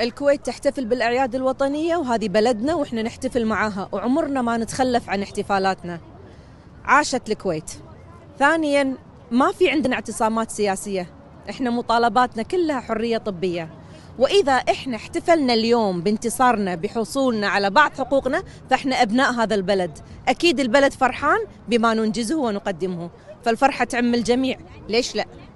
الكويت تحتفل بالأعياد الوطنية وهذه بلدنا وإحنا نحتفل معاها وعمرنا ما نتخلف عن احتفالاتنا عاشت الكويت ثانيا ما في عندنا اعتصامات سياسية إحنا مطالباتنا كلها حرية طبية وإذا إحنا احتفلنا اليوم بانتصارنا بحصولنا على بعض حقوقنا فإحنا أبناء هذا البلد أكيد البلد فرحان بما ننجزه ونقدمه فالفرحة تعم الجميع ليش لأ؟